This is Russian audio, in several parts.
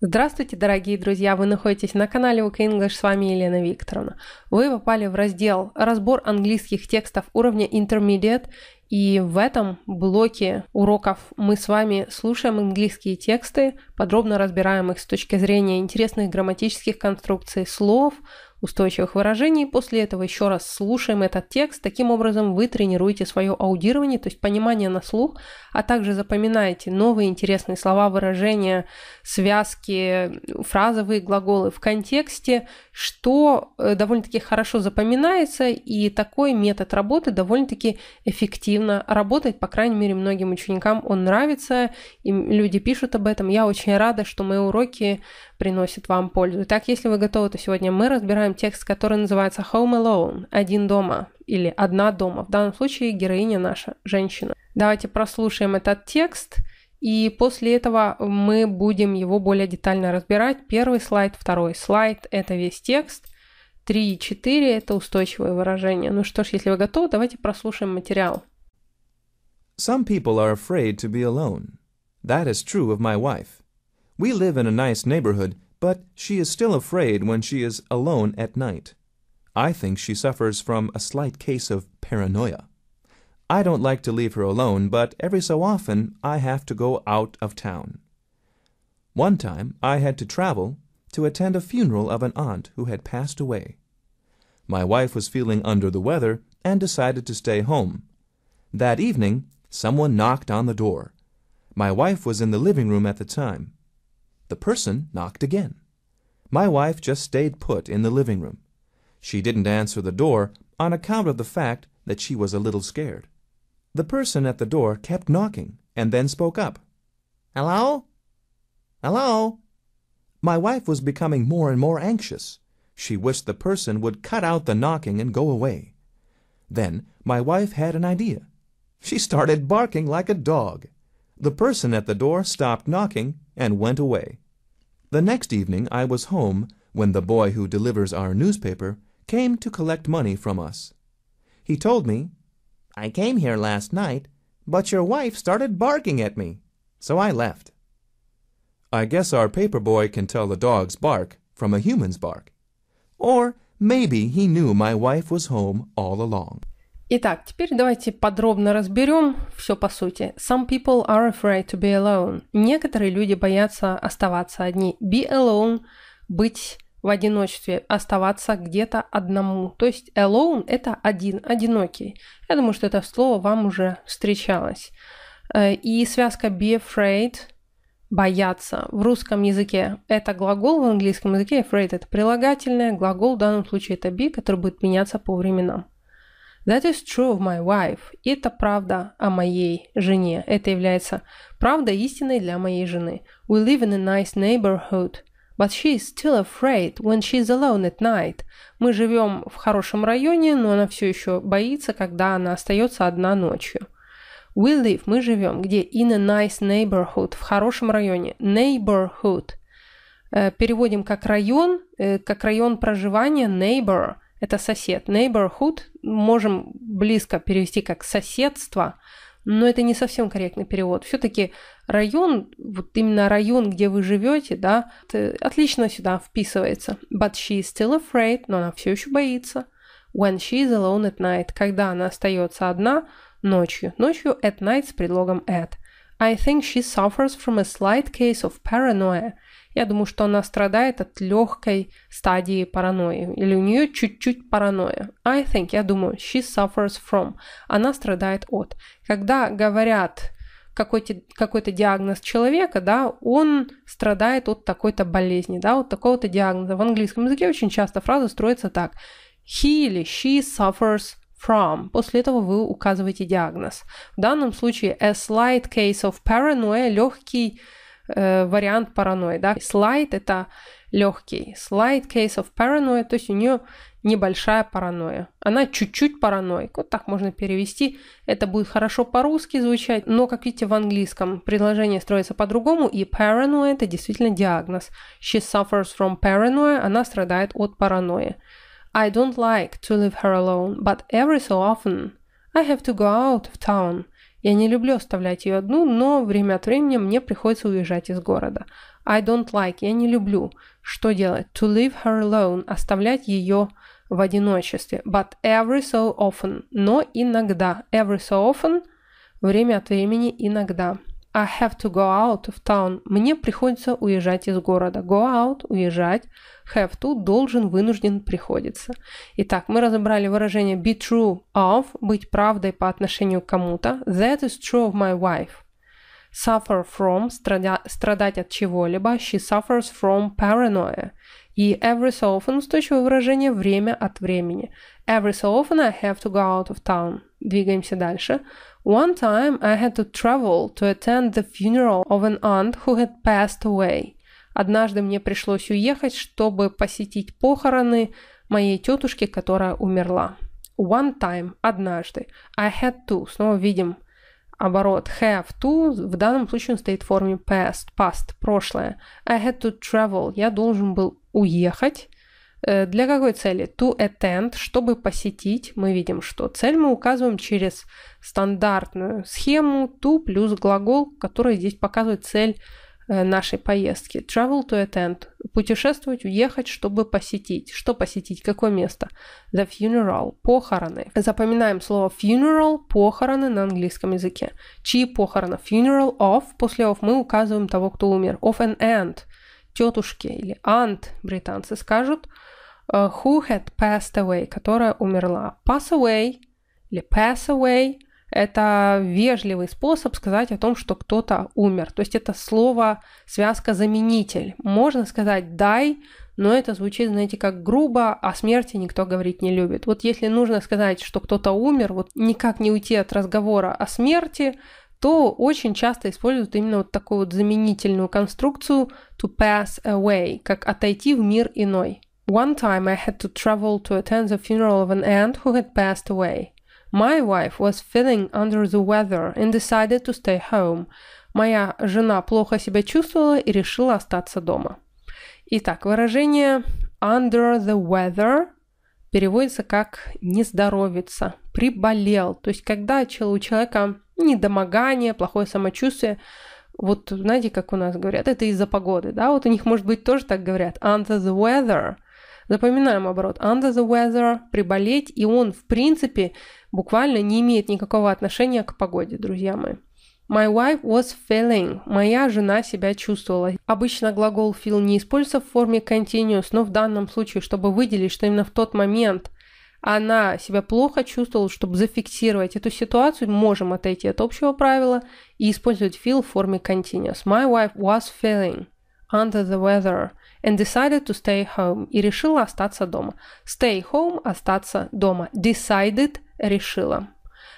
Здравствуйте, дорогие друзья! Вы находитесь на канале UK English, с вами Елена Викторовна. Вы попали в раздел «Разбор английских текстов уровня Intermediate», и в этом блоке уроков мы с вами слушаем английские тексты, подробно разбираем их с точки зрения интересных грамматических конструкций слов – устойчивых выражений. После этого еще раз слушаем этот текст. Таким образом вы тренируете свое аудирование, то есть понимание на слух, а также запоминаете новые интересные слова, выражения, связки, фразовые глаголы в контексте, что э, довольно-таки хорошо запоминается, и такой метод работы довольно-таки эффективно работает, по крайней мере, многим ученикам он нравится, и люди пишут об этом. Я очень рада, что мои уроки приносят вам пользу. Итак, если вы готовы, то сегодня мы разбираем читаем текст, который называется Home Alone – «Один дома» или «Одна дома». В данном случае героиня наша – женщина. Давайте прослушаем этот текст, и после этого мы будем его более детально разбирать. Первый слайд, второй слайд – это весь текст. Три, и 4 – это устойчивое выражение. Ну что ж, если вы готовы, давайте прослушаем материал. Some people are afraid to be alone. That is true of my wife. We live in a nice neighborhood – but she is still afraid when she is alone at night. I think she suffers from a slight case of paranoia. I don't like to leave her alone, but every so often I have to go out of town. One time I had to travel to attend a funeral of an aunt who had passed away. My wife was feeling under the weather and decided to stay home. That evening, someone knocked on the door. My wife was in the living room at the time. The person knocked again. My wife just stayed put in the living room. She didn't answer the door on account of the fact that she was a little scared. The person at the door kept knocking and then spoke up. Hello? Hello? My wife was becoming more and more anxious. She wished the person would cut out the knocking and go away. Then my wife had an idea. She started barking like a dog. The person at the door stopped knocking and went away. The next evening I was home when the boy who delivers our newspaper came to collect money from us. He told me, I came here last night, but your wife started barking at me, so I left. I guess our paper boy can tell a dog's bark from a human's bark. Or maybe he knew my wife was home all along. Итак, теперь давайте подробно разберем все по сути. Some people are afraid to be alone. Некоторые люди боятся оставаться одни. Be alone – быть в одиночестве, оставаться где-то одному. То есть alone – это один, одинокий. Я думаю, что это слово вам уже встречалось. Э, и связка be afraid – бояться. В русском языке это глагол, в английском языке afraid – это прилагательное. Глагол в данном случае это be, который будет меняться по временам. That is true of my wife. И это правда о моей жене. Это является правдой истиной для моей жены. We live in a nice neighborhood. But she is still afraid when she is alone at night. Мы живем в хорошем районе, но она все еще боится, когда она остается одна ночью. We live, мы живем, где in a nice neighborhood, в хорошем районе. Neighborhood. Э, переводим как район, э, как район проживания, neighbor – это сосед. Neighborhood можем близко перевести как соседство, но это не совсем корректный перевод. Все-таки район, вот именно район, где вы живете, да, отлично сюда вписывается. But she is still afraid, но она все еще боится. When she is alone at night, когда она остается одна ночью. Ночью at night с предлогом at. I think she suffers from a slight case of paranoia – я думаю, что она страдает от легкой стадии паранойи. Или у нее чуть-чуть паранойя. I think, я думаю, she suffers from. Она страдает от. Когда говорят какой-то какой диагноз человека, да, он страдает от такой-то болезни, да, от такого-то диагноза. В английском языке очень часто фраза строится так. He или she suffers from. После этого вы указываете диагноз. В данном случае a slight case of paranoia, легкий Э, вариант паранойи. Да? Слайд это легкий. Слайд case of paranoia, то есть у нее небольшая паранойя. Она чуть-чуть параноик. Вот так можно перевести. Это будет хорошо по-русски звучать, но, как видите, в английском предложение строится по-другому, и paranoia – это действительно диагноз. She suffers from paranoia. Она страдает от паранойи. I don't like to leave her alone, but every so often I have to go out of town – я не люблю оставлять ее одну, но время от времени мне приходится уезжать из города. I don't like, я не люблю. Что делать? To leave her alone, оставлять ее в одиночестве. But every so often, но иногда. Every so often, время от времени, иногда. I have to go out of town. Мне приходится уезжать из города. Go out – уезжать. Have to – должен, вынужден, приходится. Итак, мы разобрали выражение be true of – быть правдой по отношению к кому-то. That is true of my wife. Suffer from – страдать от чего-либо. She suffers from paranoia. И every so often – устойчивое выражение время от времени. Every so often I have to go out of town. Двигаемся дальше. Дальше. One time I had to travel to attend the funeral of an aunt who had passed away. Однажды мне пришлось уехать, чтобы посетить похороны моей тетушки, которая умерла. One time, однажды. I had to, снова видим оборот have to, в данном случае он стоит в форме past, past, прошлое. I had to travel, я должен был уехать. Э, для какой цели? To attend, чтобы посетить, мы видим, что цель мы указываем через стандартную схему to плюс глагол, который здесь показывает цель э, нашей поездки. Travel to attend. Путешествовать, уехать, чтобы посетить. Что посетить? Какое место? The funeral. Похороны. Запоминаем слово funeral, похороны на английском языке. Чьи похороны? Funeral of. После of мы указываем того, кто умер. Of an end тетушки или ант британцы скажут э, who had passed away, которая умерла. Pass away или pass away – это вежливый способ сказать о том, что кто-то умер. То есть это слово связка-заменитель. Можно сказать die, но это звучит, знаете, как грубо, о смерти никто говорить не любит. Вот если нужно сказать, что кто-то умер, вот никак не уйти от разговора о смерти, то очень часто используют именно вот такую вот заменительную конструкцию to pass away, как отойти в мир иной. One time I had to travel to attend the funeral of an aunt who had passed away. My wife was feeling under the weather and decided to stay home. Моя жена плохо себя чувствовала и решила остаться дома. Итак, выражение under the weather переводится как нездоровится, приболел. То есть, когда у человека недомогание, плохое самочувствие. Вот знаете, как у нас говорят, это из-за погоды, да? Вот у них, может быть, тоже так говорят. Under the weather. Запоминаем оборот. Under the weather, приболеть, и он, в принципе, буквально не имеет никакого отношения к погоде, друзья мои. My wife was feeling. Моя жена себя чувствовала. Обычно глагол feel не используется в форме continuous, но в данном случае, чтобы выделить, что именно в тот момент – она себя плохо чувствовала, чтобы зафиксировать эту ситуацию, можем отойти от общего правила и использовать feel в форме continuous. My wife was feeling under the weather and decided to stay home. И решила остаться дома. Stay home – остаться дома. Decided – решила.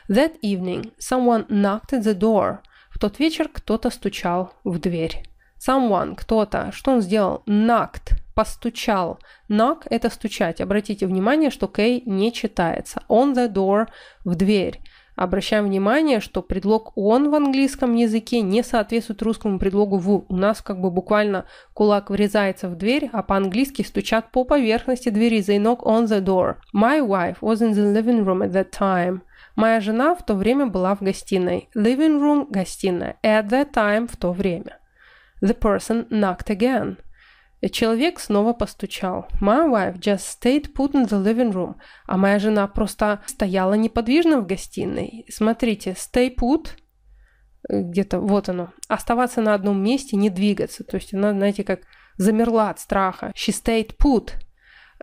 That evening someone knocked at the door. В тот вечер кто-то стучал в дверь. Someone – кто-то. Что он сделал? Knocked постучал. Knock – это стучать. Обратите внимание, что кей не читается. On the door – в дверь. Обращаем внимание, что предлог «он» в английском языке не соответствует русскому предлогу «в». У нас как бы буквально кулак врезается в дверь, а по-английски стучат по поверхности двери. They knock on the door. My wife was in the living room at that time. Моя жена в то время была в гостиной. Living room – гостиная. At that time – в то время. The person knocked again – Человек снова постучал. My wife just stayed put in the living room. А моя жена просто стояла неподвижно в гостиной. Смотрите, stay put э, где-то, вот оно, оставаться на одном месте, не двигаться. То есть она, знаете, как замерла от страха. She stayed put.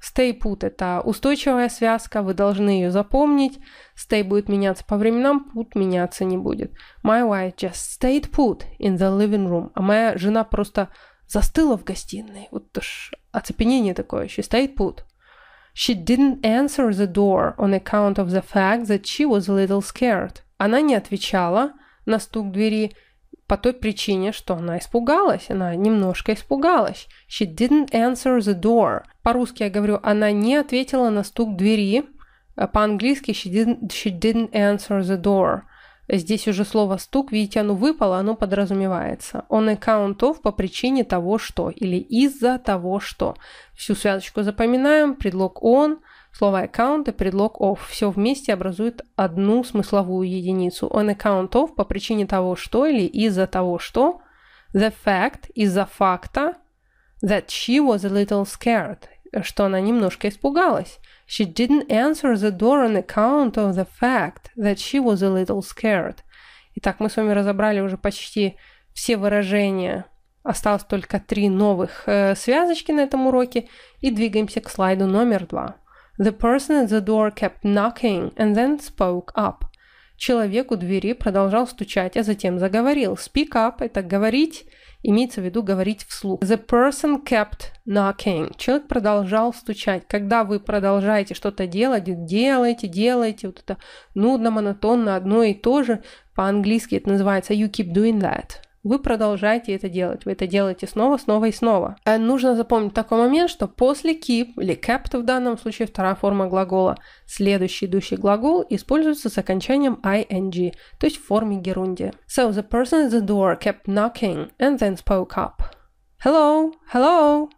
Stay put – это устойчивая связка, вы должны ее запомнить. Stay будет меняться по временам, put меняться не будет. My wife just stayed put in the living room. А моя жена просто застыла в гостиной. Вот уж оцепенение такое, She stayed put. She didn't answer the door on account of the fact that she was a little scared. Она не отвечала на стук двери по той причине, что она испугалась. Она немножко испугалась. She didn't answer the door. По-русски я говорю, она не ответила на стук двери. По-английски she didn't, she didn't answer the door. Здесь уже слово «стук», видите, оно выпало, оно подразумевается. On account of по причине того, что или из-за того, что. Всю связочку запоминаем, предлог «on», слово «account» и предлог «of». Все вместе образует одну смысловую единицу. On account of по причине того, что или из-за того, что. The fact из-за факта that she was a little scared, что она немножко испугалась. She didn't answer the door on account of the fact that she was a little scared. Итак, мы с вами разобрали уже почти все выражения. Осталось только три новых э, связочки на этом уроке. И двигаемся к слайду номер два. The person at the door kept knocking and then spoke up. Человек у двери продолжал стучать, а затем заговорил. Speak up – это говорить. Имеется в виду говорить вслух. The person kept knocking. Человек продолжал стучать. Когда вы продолжаете что-то делать, делаете, делаете, вот это нудно, монотонно, одно и то же, по-английски это называется you keep doing that вы продолжаете это делать. Вы это делаете снова, снова и снова. А нужно запомнить такой момент, что после keep или kept в данном случае вторая форма глагола, следующий идущий глагол используется с окончанием ing, то есть в форме герунди. So the person at the door kept knocking and then spoke up. Hello, hello.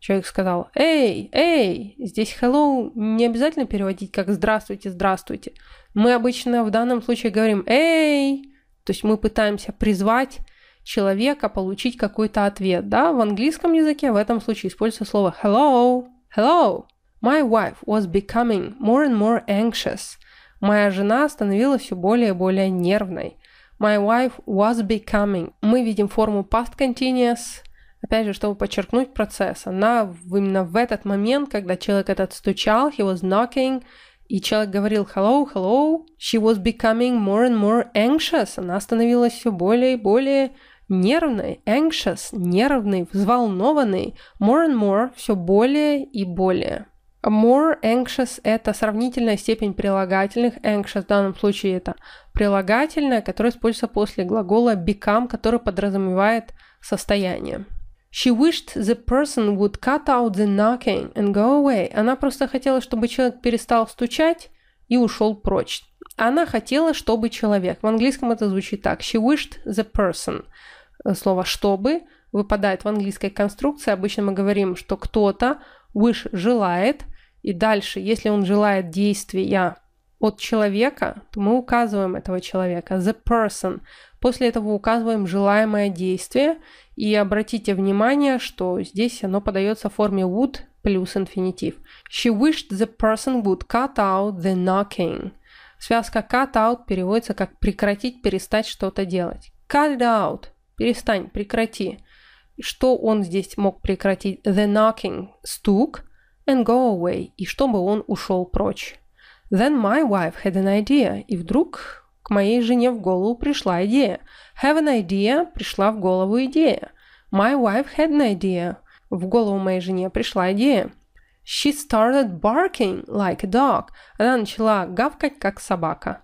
Человек сказал «Эй, эй!» Здесь «hello» не обязательно переводить как «здравствуйте, здравствуйте». Мы обычно в данном случае говорим «Эй!» То есть мы пытаемся призвать человека получить какой-то ответ. Да? В английском языке в этом случае используется слово hello, hello. My wife was becoming more and more anxious. Моя жена становилась все более и более нервной. My wife was becoming. Мы видим форму past continuous, опять же, чтобы подчеркнуть процесс. Она именно в этот момент, когда человек этот стучал, he was knocking, и человек говорил «hello, hello», she was becoming more and more anxious, она становилась все более и более нервной, anxious, нервный, взволнованный. more and more, все более и более. More anxious – это сравнительная степень прилагательных. Anxious в данном случае это прилагательное, которое используется после глагола become, который подразумевает состояние. She wished the person would cut out the knocking and go away. Она просто хотела, чтобы человек перестал стучать и ушел прочь. Она хотела, чтобы человек. В английском это звучит так. She wished the person. Э, слово «чтобы» выпадает в английской конструкции. Обычно мы говорим, что кто-то wish желает, и дальше, если он желает действия от человека, то мы указываем этого человека, the person. После этого указываем желаемое действие. И обратите внимание, что здесь оно подается в форме would плюс инфинитив. She wished the person would cut out the knocking. Связка cut out переводится как прекратить, перестать что-то делать. Cut out. Перестань, прекрати. Что он здесь мог прекратить? The knocking. Стук. And go away. И чтобы он ушел прочь. Then my wife had an idea. И вдруг к моей жене в голову пришла идея. Have an idea пришла в голову идея. My wife had an idea. В голову моей жене пришла идея. She started barking like a dog. Она начала гавкать, как собака.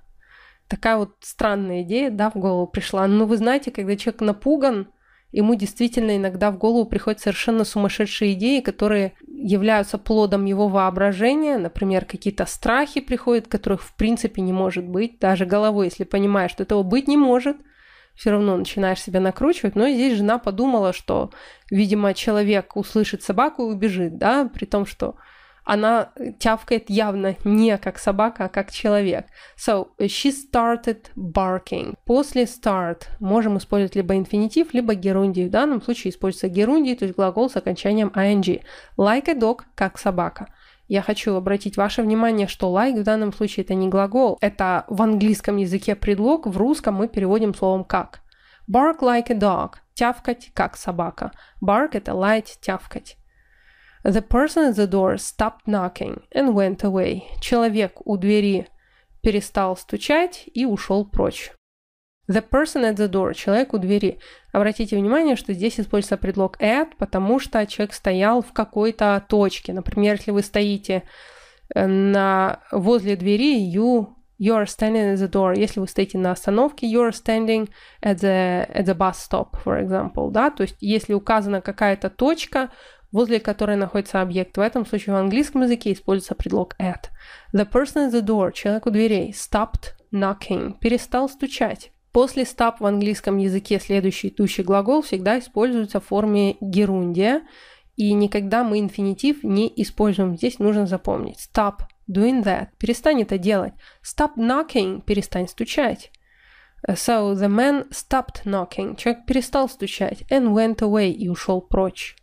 Такая вот странная идея, да, в голову пришла. Но вы знаете, когда человек напуган, ему действительно иногда в голову приходят совершенно сумасшедшие идеи, которые являются плодом его воображения, например, какие-то страхи приходят, которых в принципе не может быть, даже головой, если понимаешь, что этого быть не может, все равно начинаешь себя накручивать. Но здесь жена подумала, что, видимо, человек услышит собаку и убежит, да, при том, что она тявкает явно не как собака, а как человек. So, she started barking. После start можем использовать либо инфинитив, либо герундий. В данном случае используется герундий, то есть глагол с окончанием ing. Like a dog, как собака. Я хочу обратить ваше внимание, что like в данном случае это не глагол, это в английском языке предлог, в русском мы переводим словом как. Bark like a dog. Тявкать как собака. Bark это лаять, тявкать. The person at the door stopped knocking and went away. Человек у двери перестал стучать и ушел прочь. The person at the door, человек у двери. Обратите внимание, что здесь используется предлог at, потому что человек стоял в какой-то точке. Например, если вы стоите э, на, возле двери, you, you are standing at the door. Если вы стоите на остановке, you are standing at the, at the bus stop, for example. Да? То есть, если указана какая-то точка, возле которой находится объект. В этом случае в английском языке используется предлог at. The person at the door, человек у дверей, stopped knocking, перестал стучать. После stop в английском языке следующий идущий глагол всегда используется в форме герундия, и никогда мы инфинитив не используем. Здесь нужно запомнить. Stop doing that. Перестань это делать. Stop knocking. Перестань стучать. So the man stopped knocking. Человек перестал стучать and went away и ушел прочь.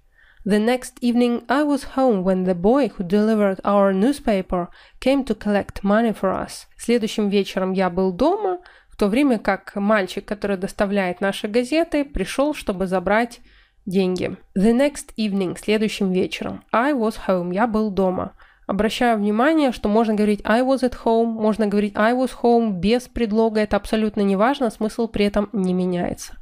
The next evening I was home when the boy who delivered our newspaper came to collect money for us. Следующим вечером я был дома, в то время как мальчик, который доставляет наши газеты, пришел, чтобы забрать деньги. The next evening, следующим вечером. I was home, я был дома. Обращаю внимание, что можно говорить I was at home, можно говорить I was home без предлога, это абсолютно не важно, смысл при этом не меняется.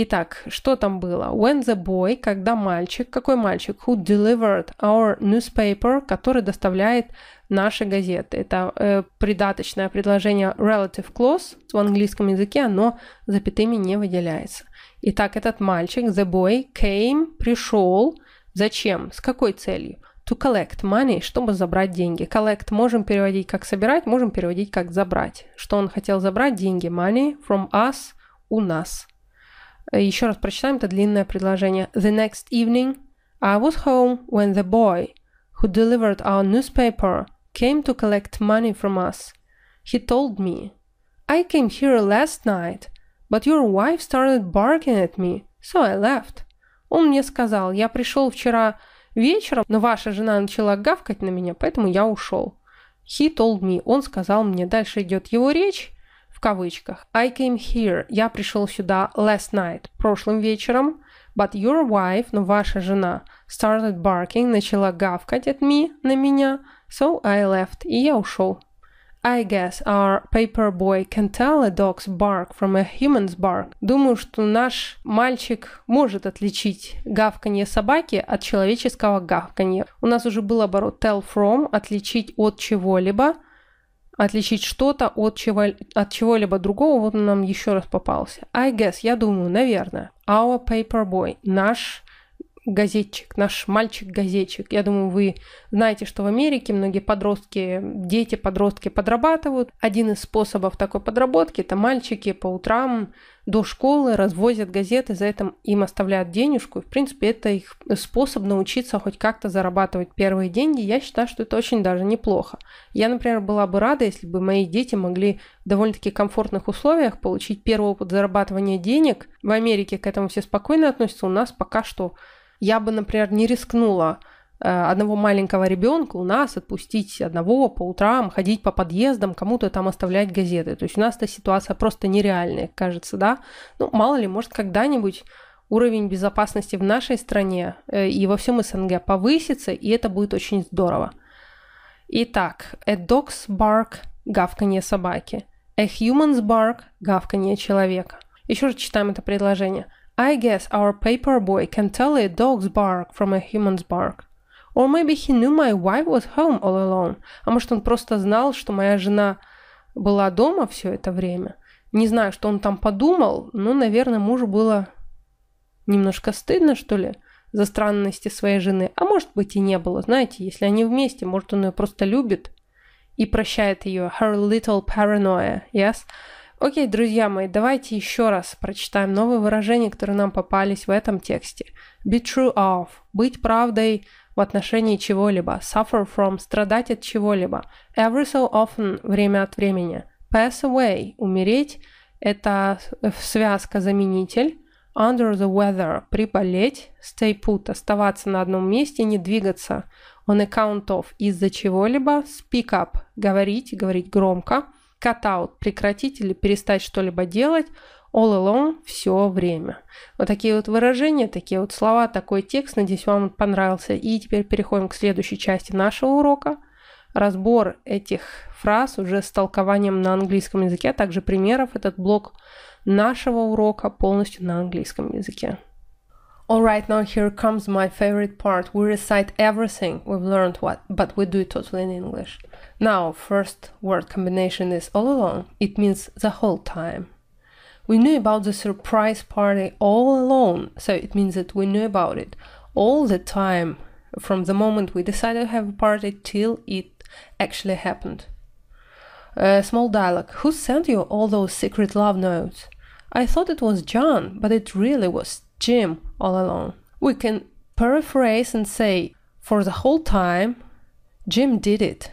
Итак, что там было? When the boy, когда мальчик, какой мальчик? Who delivered our newspaper, который доставляет наши газеты. Это э, придаточное предложение relative clause в английском языке, оно запятыми не выделяется. Итак, этот мальчик, the boy, came, пришел. Зачем? С какой целью? to collect money, чтобы забрать деньги. Collect можем переводить как собирать, можем переводить как забрать. Что он хотел забрать? Деньги, money from us, у нас. Еще раз прочитаем это длинное предложение. The next evening I was home when the boy who delivered our newspaper came to collect money from us. He told me, I came here last night, but your wife started barking at me, so I left. Он мне сказал, я пришел вчера вечером, но ваша жена начала гавкать на меня, поэтому я ушел. He told me, он сказал мне, дальше идет его речь, в кавычках. I came here. Я пришел сюда last night. Прошлым вечером. But your wife, но ну, ваша жена, started barking, начала гавкать at me, на меня. So I left. И я ушел. I guess our paper boy can tell a dog's bark from a human's bark. Думаю, что наш мальчик может отличить гавканье собаки от человеческого гавканья. У нас уже был оборот tell from, отличить от чего-либо отличить что-то от, чего, от чего-либо другого, вот он нам еще раз попался. I guess, я думаю, наверное. Our paper boy наш газетчик, наш мальчик-газетчик. Я думаю, вы знаете, что в Америке многие подростки, дети, подростки подрабатывают. Один из способов такой подработки – это мальчики по утрам до школы развозят газеты, за это им оставляют денежку. В принципе, это их способ научиться хоть как-то зарабатывать первые деньги. Я считаю, что это очень даже неплохо. Я, например, была бы рада, если бы мои дети могли в довольно-таки комфортных условиях получить первый опыт зарабатывания денег. В Америке к этому все спокойно относятся, у нас пока что я бы, например, не рискнула э, одного маленького ребенка у нас отпустить одного по утрам, ходить по подъездам, кому-то там оставлять газеты. То есть у нас эта ситуация просто нереальная, кажется, да. Ну, мало ли, может, когда-нибудь уровень безопасности в нашей стране э, и во всем СНГ повысится, и это будет очень здорово. Итак, a dog's bark – гавканье собаки. A human's bark – гавканье человека. Еще раз читаем это предложение. I guess our paper boy can tell a dog's bark from a human's bark. Or maybe he knew my wife was home all alone. А может, он просто знал, что моя жена была дома все это время. Не знаю, что он там подумал, но, наверное, мужу было немножко стыдно, что ли, за странности своей жены. А может быть и не было, знаете, если они вместе, может, он ее просто любит и прощает ее. Her little paranoia, yes? Окей, друзья мои, давайте еще раз прочитаем новые выражения, которые нам попались в этом тексте. Be true of – быть правдой в отношении чего-либо. Suffer from – страдать от чего-либо. Every so often – время от времени. Pass away – умереть. Это связка-заменитель. Under the weather – приболеть. Stay put – оставаться на одном месте, не двигаться. On account of – из-за чего-либо. Speak up – говорить, говорить громко cut out, прекратить или перестать что-либо делать, all alone все время. Вот такие вот выражения, такие вот слова, такой текст. Надеюсь, вам понравился. И теперь переходим к следующей части нашего урока. Разбор этих фраз уже с толкованием на английском языке, а также примеров. Этот блок нашего урока полностью на английском языке. Alright, now here comes my favorite part. We recite everything we've learned, what, but we do it totally in English. Now, first word combination is all along. It means the whole time. We knew about the surprise party all along, so it means that we knew about it all the time from the moment we decided to have a party till it actually happened. A small dialogue. Who sent you all those secret love notes? I thought it was John, but it really was Jim, all alone. We can paraphrase and say, for the whole time, Jim did it.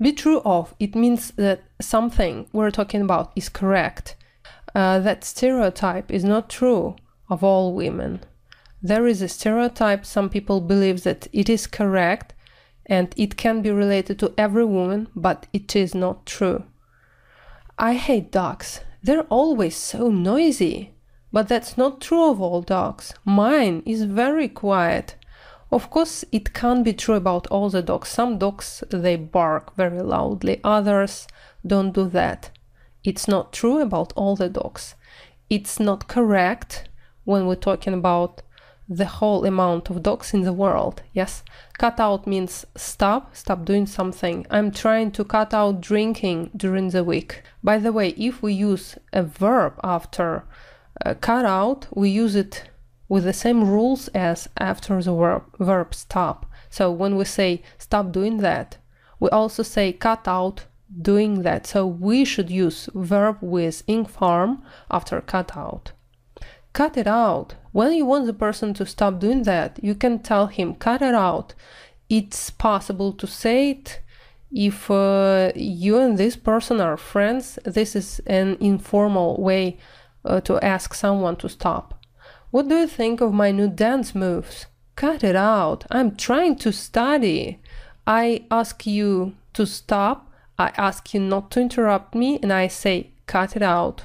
Be true of, it means that something we're talking about is correct. Uh, that stereotype is not true of all women. There is a stereotype, some people believe that it is correct and it can be related to every woman, but it is not true. I hate dogs. They're always so noisy. But that's not true of all dogs. Mine is very quiet. Of course, it can't be true about all the dogs. Some dogs, they bark very loudly. Others don't do that. It's not true about all the dogs. It's not correct when we're talking about the whole amount of dogs in the world. Yes, cut out means stop, stop doing something. I'm trying to cut out drinking during the week. By the way, if we use a verb after uh, cut out, we use it with the same rules as after the verb, verb stop. So when we say stop doing that, we also say cut out doing that. So we should use verb with ing form after cut out. Cut it out. When you want the person to stop doing that, you can tell him cut it out. It's possible to say it if uh, you and this person are friends. This is an informal way uh, to ask someone to stop. What do you think of my new dance moves? Cut it out. I'm trying to study. I ask you to stop. I ask you not to interrupt me, and I say, cut it out.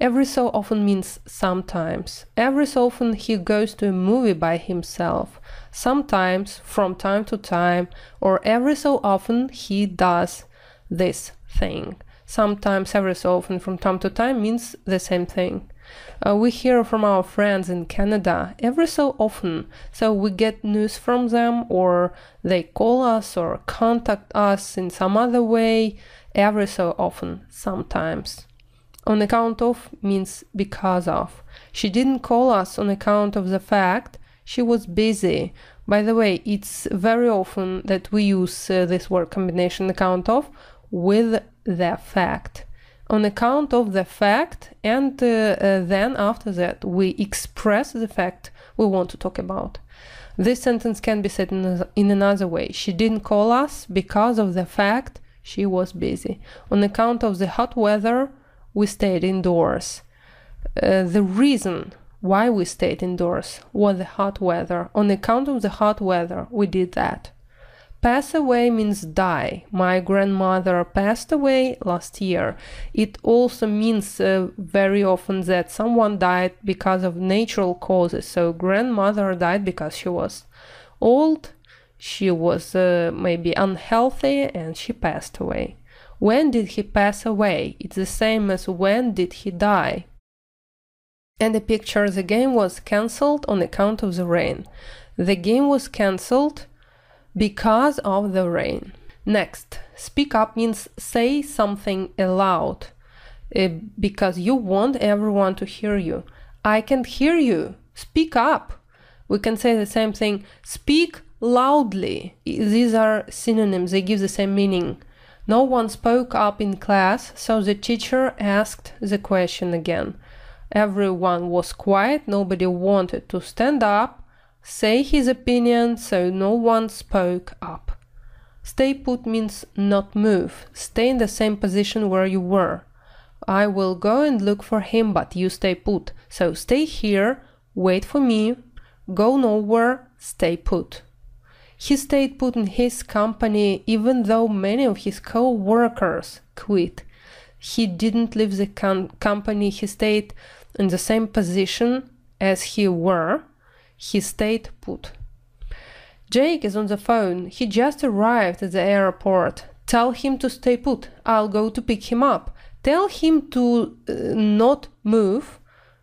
Every so often means sometimes. Every so often he goes to a movie by himself. Sometimes, from time to time, or every so often he does this thing sometimes, every so often, from time to time means the same thing. Uh, we hear from our friends in Canada every so often, so we get news from them, or they call us or contact us in some other way every so often, sometimes. On account of means because of. She didn't call us on account of the fact she was busy. By the way, it's very often that we use uh, this word combination account of with the fact on account of the fact, and uh, uh, then after that, we express the fact we want to talk about. This sentence can be said in, in, another way. She didn't call us because of the fact she was busy. On account of the hot weather, we stayed indoors. Uh, the reason why we stayed indoors was the hot weather. On account of the hot weather, we did that. Pass away means die. My grandmother passed away last year. It also means uh, very often that someone died because of natural causes. So, grandmother died because she was old, she was uh, maybe unhealthy, and she passed away. When did he pass away? It's the same as when did he die? And the picture the game was cancelled on account of the rain. The game was cancelled because of the rain. Next, speak up means say something aloud uh, because you want everyone to hear you. I can't hear you. Speak up. We can say the same thing. Speak loudly. These are synonyms, they give the same meaning. No one spoke up in class, so the teacher asked the question again. Everyone was quiet, nobody wanted to stand up, say his opinion so no one spoke up. Stay put means not move, stay in the same position where you were. I will go and look for him, but you stay put. So stay here, wait for me, go nowhere, stay put. He stayed put in his company even though many of his co workers quit. He didn't leave the com company, he stayed in the same position as he were he stayed put. Jake is on the phone. He just arrived at the airport. Tell him to stay put. I'll go to pick him up. Tell him to uh, not move,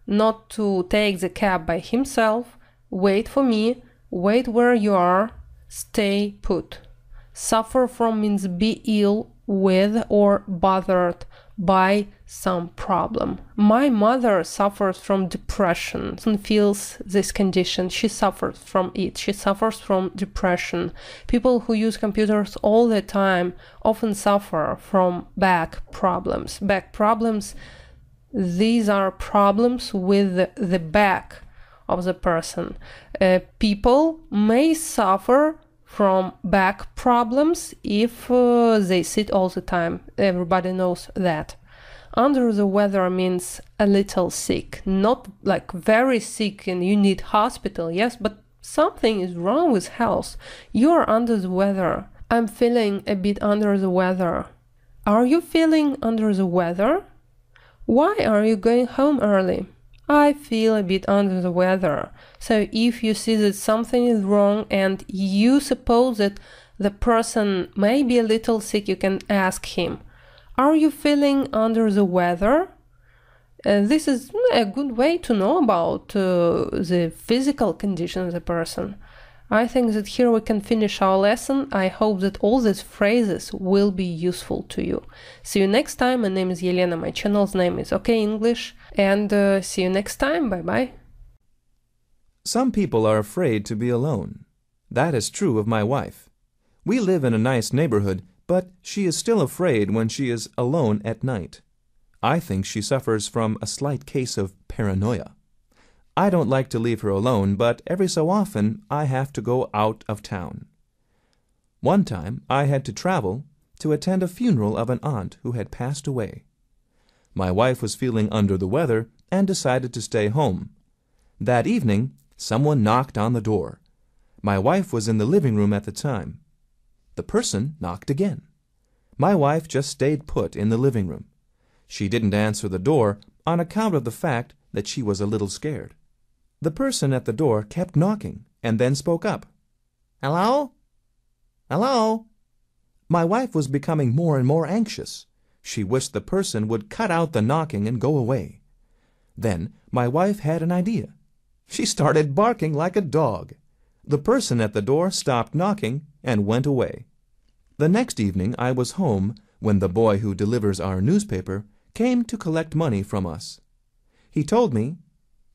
not to take the cab by himself. Wait for me. Wait where you are. Stay put. Suffer from means be ill with or bothered by some problem. My mother suffers from depression and feels this condition. She suffers from it. She suffers from depression. People who use computers all the time often suffer from back problems. Back problems, these are problems with the back of the person. Uh, people may suffer from back problems if uh, they sit all the time. Everybody knows that under the weather means a little sick, not like very sick and you need hospital, yes, but something is wrong with health. You are under the weather. I'm feeling a bit under the weather. Are you feeling under the weather? Why are you going home early? I feel a bit under the weather. So if you see that something is wrong and you suppose that the person may be a little sick, you can ask him, are you feeling under the weather? Uh, this is a good way to know about uh, the physical condition of the person. I think that here we can finish our lesson. I hope that all these phrases will be useful to you. See you next time. My name is Yelena. My channel's name is OK English. And uh, see you next time. Bye bye. Some people are afraid to be alone. That is true of my wife. We live in a nice neighborhood but she is still afraid when she is alone at night. I think she suffers from a slight case of paranoia. I don't like to leave her alone, but every so often I have to go out of town. One time I had to travel to attend a funeral of an aunt who had passed away. My wife was feeling under the weather and decided to stay home. That evening, someone knocked on the door. My wife was in the living room at the time. The person knocked again. My wife just stayed put in the living room. She didn't answer the door on account of the fact that she was a little scared. The person at the door kept knocking and then spoke up. Hello? Hello? My wife was becoming more and more anxious. She wished the person would cut out the knocking and go away. Then my wife had an idea. She started barking like a dog. The person at the door stopped knocking and went away. The next evening I was home when the boy who delivers our newspaper came to collect money from us. He told me,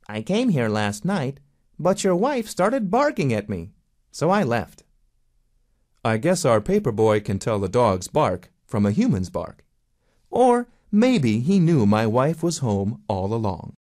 I came here last night, but your wife started barking at me, so I left. I guess our paper boy can tell a dog's bark from a human's bark. Or maybe he knew my wife was home all along.